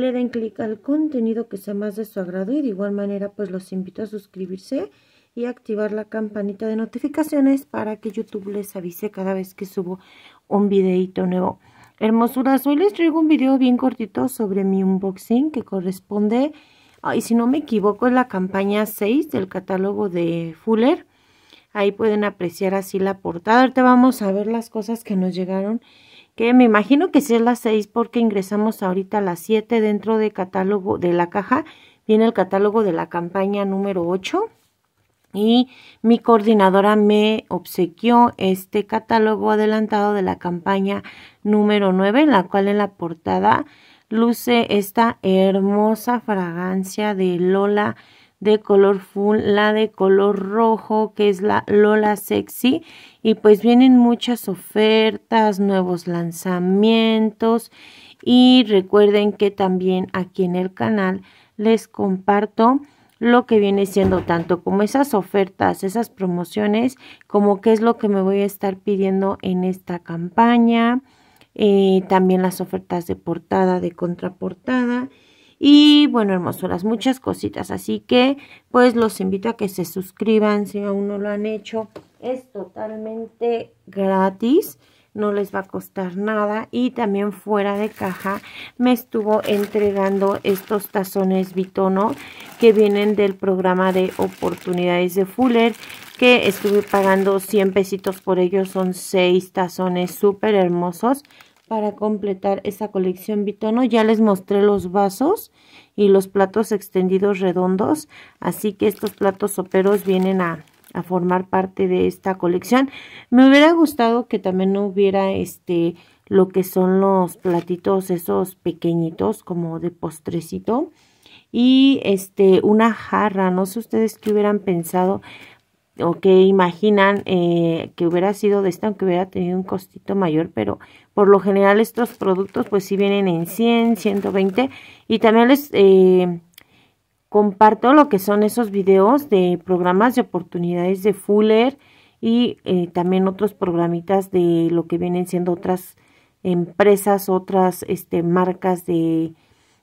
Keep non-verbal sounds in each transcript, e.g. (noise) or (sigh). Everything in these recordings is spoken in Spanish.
le den clic al contenido que sea más de su agrado y de igual manera pues los invito a suscribirse y activar la campanita de notificaciones para que YouTube les avise cada vez que subo un videito nuevo. Hermosuras, hoy les traigo un video bien cortito sobre mi unboxing que corresponde, y si no me equivoco, es la campaña 6 del catálogo de Fuller. Ahí pueden apreciar así la portada. Ahorita vamos a ver las cosas que nos llegaron que me imagino que sí es las 6 porque ingresamos ahorita a las 7 dentro de catálogo de la caja. Viene el catálogo de la campaña número 8 y mi coordinadora me obsequió este catálogo adelantado de la campaña número 9, en la cual en la portada luce esta hermosa fragancia de Lola de color full, la de color rojo, que es la Lola Sexy. Y pues vienen muchas ofertas, nuevos lanzamientos. Y recuerden que también aquí en el canal les comparto lo que viene siendo tanto como esas ofertas, esas promociones, como qué es lo que me voy a estar pidiendo en esta campaña. Eh, también las ofertas de portada, de contraportada y bueno, hermosuras, muchas cositas. Así que pues los invito a que se suscriban si aún no lo han hecho. Es totalmente gratis no les va a costar nada y también fuera de caja me estuvo entregando estos tazones bitono que vienen del programa de oportunidades de Fuller que estuve pagando 100 pesitos por ellos son 6 tazones súper hermosos para completar esa colección bitono. Ya les mostré los vasos y los platos extendidos redondos, así que estos platos soperos vienen a, a formar parte de esta colección. Me hubiera gustado que también hubiera este lo que son los platitos esos pequeñitos como de postrecito y este una jarra, no sé ustedes qué hubieran pensado o que imaginan eh, que hubiera sido de esta, aunque hubiera tenido un costito mayor, pero por lo general estos productos pues si vienen en 100, 120 y también les eh, comparto lo que son esos videos de programas de oportunidades de Fuller y eh, también otros programitas de lo que vienen siendo otras empresas, otras este, marcas de,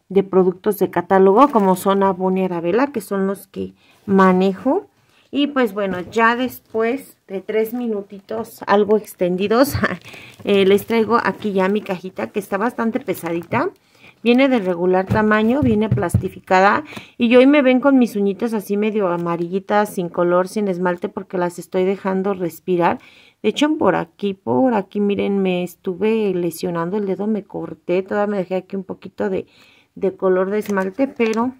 de productos de catálogo como son Avon y Arabella que son los que manejo y pues bueno, ya después de tres minutitos algo extendidos, (laughs) eh, les traigo aquí ya mi cajita que está bastante pesadita. Viene de regular tamaño, viene plastificada y hoy me ven con mis uñitas así medio amarillitas, sin color, sin esmalte porque las estoy dejando respirar. De hecho, por aquí, por aquí, miren, me estuve lesionando el dedo, me corté, todavía me dejé aquí un poquito de, de color de esmalte, pero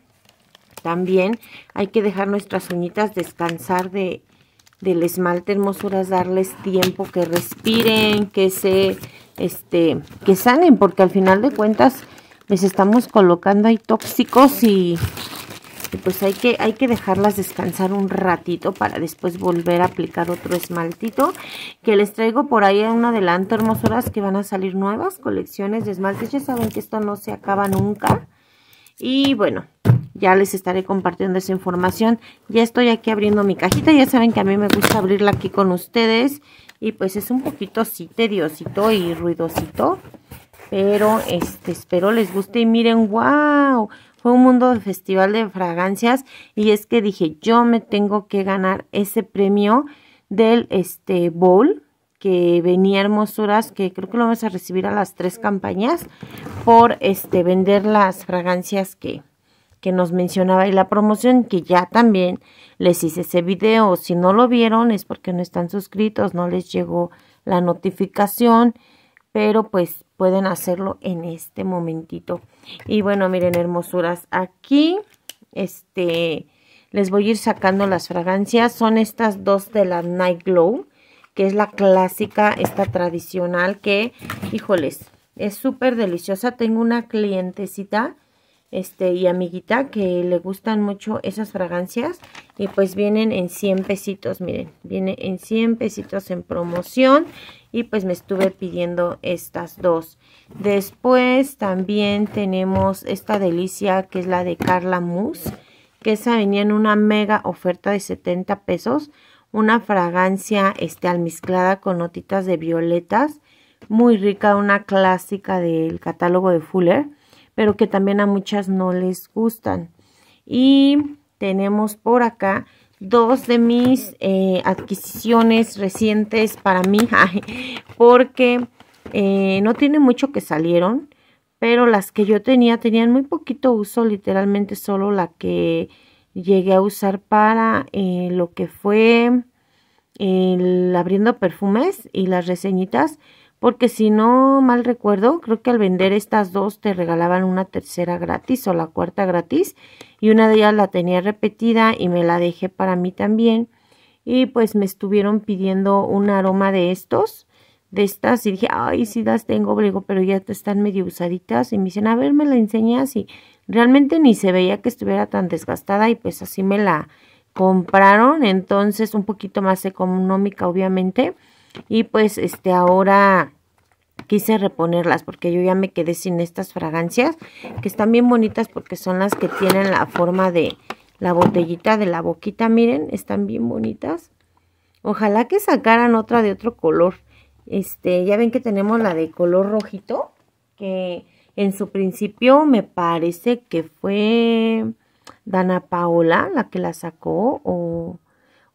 también hay que dejar nuestras uñitas descansar de, del esmalte, hermosuras, darles tiempo que respiren, que se este, que sanen, porque al final de cuentas les estamos colocando ahí tóxicos y, pues hay que, hay que dejarlas descansar un ratito para después volver a aplicar otro esmaltito, que les traigo por ahí un adelanto, hermosuras, que van a salir nuevas colecciones de esmaltes, ya saben que esto no se acaba nunca, y bueno, ya les estaré compartiendo esa información. Ya estoy aquí abriendo mi cajita, ya saben que a mí me gusta abrirla aquí con ustedes y pues es un poquito sí tediosito y ruidosito, pero este espero les guste y miren, wow, fue un mundo de festival de fragancias y es que dije, yo me tengo que ganar ese premio del este bowl que venía hermosuras que creo que lo vamos a recibir a las tres campañas por este vender las fragancias que que nos mencionaba y la promoción que ya también les hice ese video. Si no lo vieron es porque no están suscritos, no les llegó la notificación, pero pues pueden hacerlo en este momentito. Y bueno, miren hermosuras, aquí este les voy a ir sacando las fragancias. Son estas dos de la Night Glow, que es la clásica, esta tradicional que, híjoles, es súper deliciosa. Tengo una clientecita este y amiguita que le gustan mucho esas fragancias y pues vienen en 100 pesitos, miren, viene en 100 pesitos en promoción y pues me estuve pidiendo estas dos. Después también tenemos esta delicia que es la de Carla Mousse, que esa venía en una mega oferta de 70 pesos, una fragancia este almizclada con notitas de violetas, muy rica, una clásica del catálogo de Fuller pero que también a muchas no les gustan. Y tenemos por acá dos de mis eh, adquisiciones recientes para mí, (laughs) porque eh, no tiene mucho que salieron, pero las que yo tenía tenían muy poquito uso, literalmente solo la que llegué a usar para eh, lo que fue el abriendo perfumes y las reseñitas porque si no mal recuerdo, creo que al vender estas dos te regalaban una tercera gratis o la cuarta gratis y una de ellas la tenía repetida y me la dejé para mí también y pues me estuvieron pidiendo un aroma de estos, de estas y dije, ay, sí las tengo, griego pero ya están medio usaditas y me dicen, a ver, me la enseñas y realmente ni se veía que estuviera tan desgastada y pues así me la compraron, entonces un poquito más económica obviamente y pues este ahora quise reponerlas porque yo ya me quedé sin estas fragancias que están bien bonitas porque son las que tienen la forma de la botellita de la boquita, miren, están bien bonitas. Ojalá que sacaran otra de otro color. Este, ya ven que tenemos la de color rojito, que en su principio me parece que fue Dana Paola la que la sacó o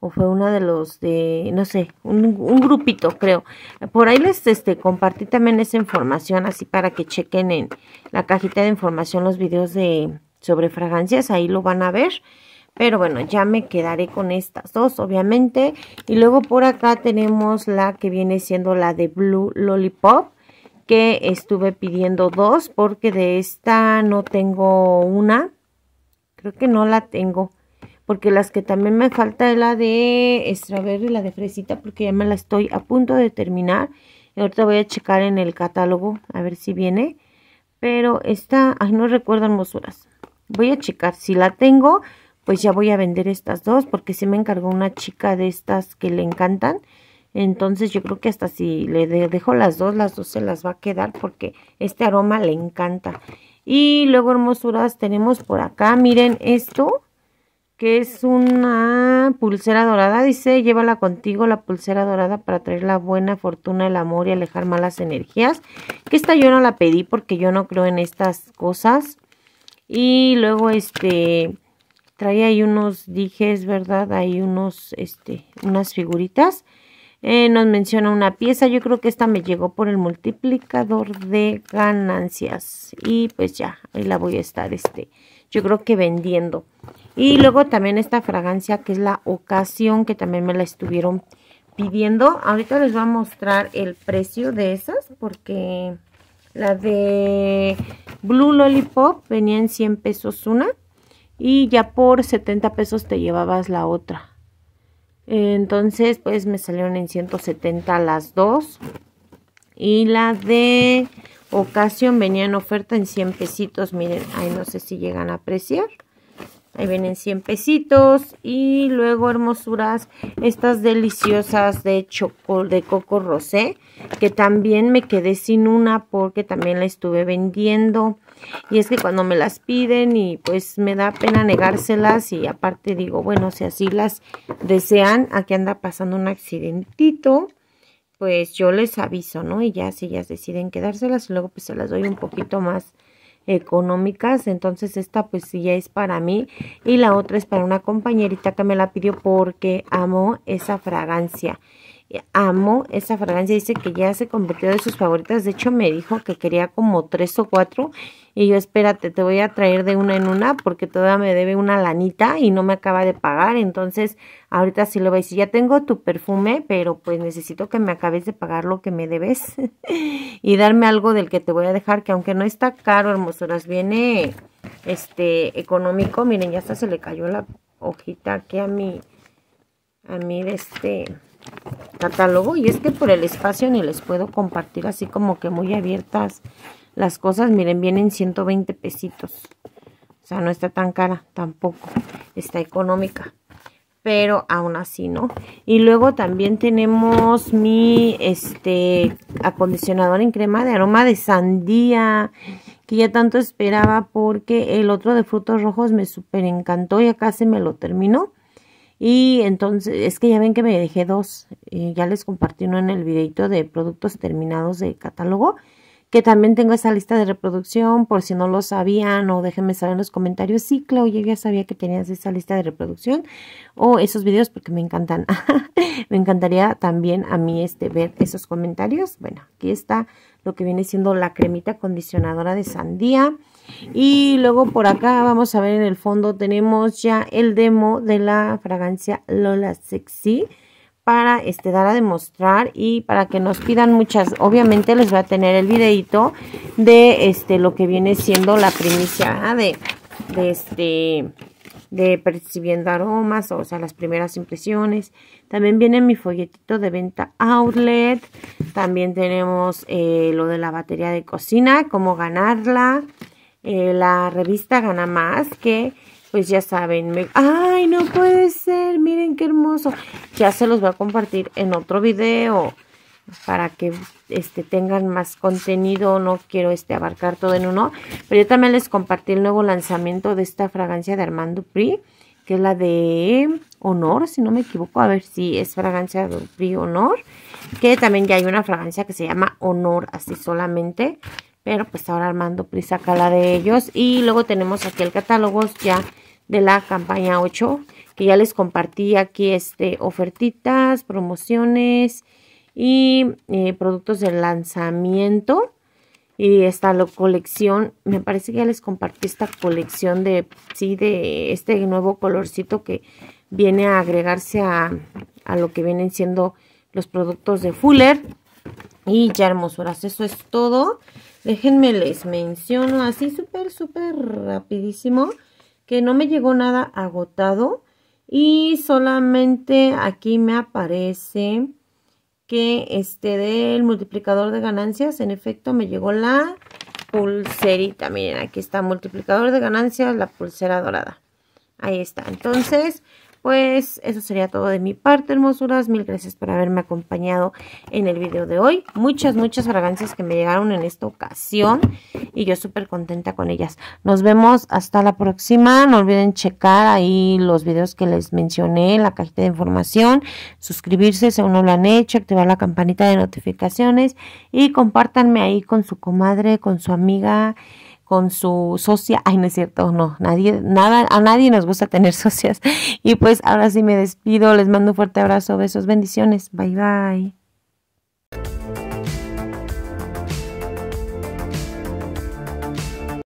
o fue uno de los de, no sé, un, un, grupito creo. Por ahí les este, compartí también esa información así para que chequen en la cajita de información los videos de sobre fragancias, ahí lo van a ver. Pero bueno, ya me quedaré con estas dos, obviamente. Y luego por acá tenemos la que viene siendo la de Blue Lollipop, que estuve pidiendo dos porque de esta no tengo una. Creo que no la tengo porque las que también me falta es la de strawberry y la de fresita, porque ya me la estoy a punto de terminar. Y ahorita voy a checar en el catálogo a ver si viene. Pero esta, ay, no recuerdo hermosuras. Voy a checar. Si la tengo, pues ya voy a vender estas dos, porque se me encargó una chica de estas que le encantan. Entonces yo creo que hasta si le dejo las dos, las dos se las va a quedar porque este aroma le encanta. Y luego hermosuras tenemos por acá, miren esto que es una pulsera dorada. Dice, llévala contigo la pulsera dorada para traer la buena fortuna, el amor y alejar malas energías. Que esta yo no la pedí porque yo no creo en estas cosas. Y luego, este, trae ahí unos dijes, ¿verdad? Hay unos, este, unas figuritas. Eh, nos menciona una pieza. Yo creo que esta me llegó por el multiplicador de ganancias. Y pues ya, ahí la voy a estar, este, yo creo que vendiendo. Y luego también esta fragancia que es la ocasión, que también me la estuvieron pidiendo. Ahorita les voy a mostrar el precio de esas, porque la de Blue Lollipop venía en 100 pesos una. Y ya por 70 pesos te llevabas la otra. Entonces, pues me salieron en 170 las dos. Y la de ocasión venían en oferta en 100 pesitos. Miren, ahí no sé si llegan a apreciar. Ahí vienen 100 pesitos. Y luego, hermosuras, estas deliciosas de, de coco rosé. Que también me quedé sin una porque también la estuve vendiendo y es que cuando me las piden y pues me da pena negárselas y aparte digo, bueno, si así las desean, aquí anda pasando un accidentito, pues yo les aviso, ¿no? Y ya si ellas deciden quedárselas, luego pues se las doy un poquito más económicas, entonces esta pues ya es para mí y la otra es para una compañerita que me la pidió porque amo esa fragancia. Eh, amo esa fragancia, dice que ya se convirtió de sus favoritas, de hecho me dijo que quería como tres o cuatro y yo espérate, te voy a traer de una en una porque todavía me debe una lanita y no me acaba de pagar, entonces ahorita sí lo veis a ya tengo tu perfume, pero pues necesito que me acabes de pagar lo que me debes (laughs) y darme algo del que te voy a dejar, que aunque no está caro, hermosuras, viene este económico, miren, ya hasta se le cayó la hojita aquí a mí a mí de este catálogo y es que por el espacio ni les puedo compartir así como que muy abiertas las cosas. Miren, vienen 120 pesitos. O sea, no está tan cara tampoco. Está económica. Pero aún así, ¿no? Y luego también tenemos mi este acondicionador en crema de aroma de sandía. Que ya tanto esperaba porque el otro de frutos rojos me super encantó y acá se me lo terminó. Y entonces, es que ya ven que me dejé dos, eh, ya les compartí uno en el videito de productos terminados de catálogo, que también tengo esa lista de reproducción, por si no lo sabían o déjenme saber en los comentarios, sí, Clau, yo ya sabía que tenías esa lista de reproducción o esos videos porque me encantan, (laughs) me encantaría también a mí este ver esos comentarios. Bueno, aquí está lo que viene siendo la cremita acondicionadora de sandía, y luego por acá vamos a ver en el fondo tenemos ya el demo de la fragancia Lola Sexy para este dar a demostrar y para que nos pidan muchas. Obviamente les voy a tener el videito de este lo que viene siendo la primicia ah, de, este de percibiendo aromas, o sea, las primeras impresiones. También viene mi folletito de venta outlet. También tenemos eh, lo de la batería de cocina, cómo ganarla. Eh, la revista Gana Más, que pues ya saben, ¡ay, no puede ser! Miren qué hermoso. Ya se los voy a compartir en otro video para que este, tengan más contenido, no quiero este, abarcar todo en uno, pero yo también les compartí el nuevo lanzamiento de esta fragancia de Armando Pri, que es la de Honor, si no me equivoco, a ver si es fragancia de Pri, Honor, que también ya hay una fragancia que se llama Honor, así solamente, pero pues ahora Armando prisa acá la de ellos. Y luego tenemos aquí el catálogo ya de la campaña 8. Que ya les compartí aquí este ofertitas, promociones y eh, productos de lanzamiento. Y esta la colección, me parece que ya les compartí esta colección de, sí, de este nuevo colorcito que viene a agregarse a, a lo que vienen siendo los productos de Fuller. Y ya hermosuras, eso es todo. Déjenme les menciono así súper, súper rapidísimo que no me llegó nada agotado. Y solamente aquí me aparece que este del multiplicador de ganancias, en efecto me llegó la pulserita. Miren, aquí está multiplicador de ganancias, la pulsera dorada. Ahí está. Entonces, pues eso sería todo de mi parte, hermosuras. Mil gracias por haberme acompañado en el video de hoy. Muchas, muchas fragancias que me llegaron en esta ocasión y yo súper contenta con ellas. Nos vemos hasta la próxima. No olviden checar ahí los videos que les mencioné la cajita de información. Suscribirse si aún no lo han hecho, activar la campanita de notificaciones y compártanme ahí con su comadre, con su amiga con su socia. Ay, no es cierto, no, nadie, nada, a nadie nos gusta tener (laughs) socias. Y pues ahora sí me despido, les mando un fuerte abrazo, besos, bendiciones, bye bye.